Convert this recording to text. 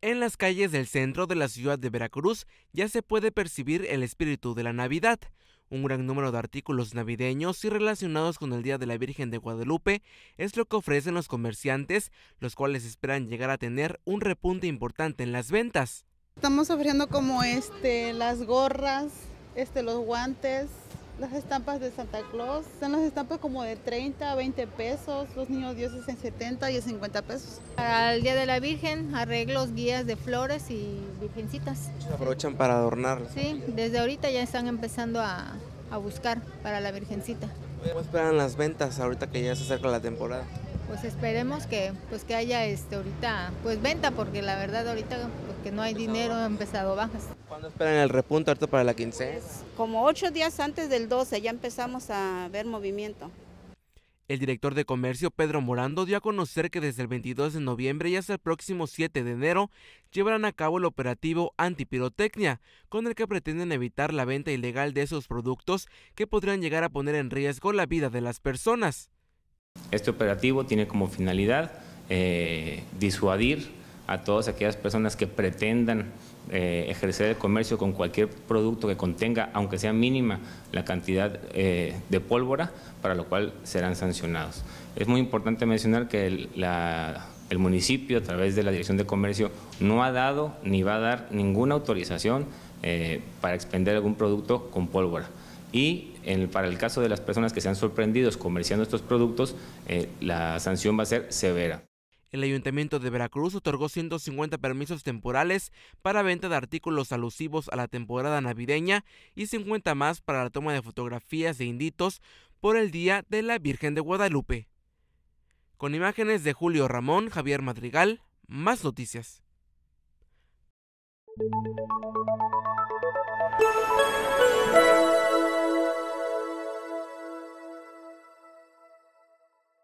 En las calles del centro de la ciudad de Veracruz ya se puede percibir el espíritu de la Navidad. Un gran número de artículos navideños y relacionados con el Día de la Virgen de Guadalupe es lo que ofrecen los comerciantes, los cuales esperan llegar a tener un repunte importante en las ventas. Estamos ofreciendo como este las gorras, este los guantes, las estampas de Santa Claus. Son las estampas como de 30 a 20 pesos, los niños dioses en 70 y en 50 pesos. Para el Día de la Virgen, arreglos, guías de flores y virgencitas. aprovechan para adornar. Sí, desde ahorita ya están empezando a, a buscar para la virgencita. ¿Cómo esperan las ventas ahorita que ya se acerca la temporada? pues esperemos que pues que haya este ahorita pues venta porque la verdad ahorita porque pues, no hay dinero ha empezado bajas. ¿Cuándo esperan el repunte ahorita para la quincena? como ocho días antes del 12 ya empezamos a ver movimiento. El director de comercio Pedro Morando dio a conocer que desde el 22 de noviembre y hasta el próximo 7 de enero llevarán a cabo el operativo antipirotecnia, con el que pretenden evitar la venta ilegal de esos productos que podrían llegar a poner en riesgo la vida de las personas. Este operativo tiene como finalidad eh, disuadir a todas aquellas personas que pretendan eh, ejercer el comercio con cualquier producto que contenga, aunque sea mínima, la cantidad eh, de pólvora, para lo cual serán sancionados. Es muy importante mencionar que el, municipio, a través de la Dirección de Comercio, no ha dado ni va a dar ninguna autorización para expender algún producto con pólvora y para el caso de las personas que se sean sorprendidos comerciando estos productos, eh, la sanción va a ser severa. El Ayuntamiento de Veracruz otorgó 150 permisos temporales para venta de artículos alusivos a la temporada navideña y 50 más para la toma de fotografías de inditos por el Día de la Virgen de Guadalupe. Con imágenes de Julio Ramón, Javier Madrigal, más noticias.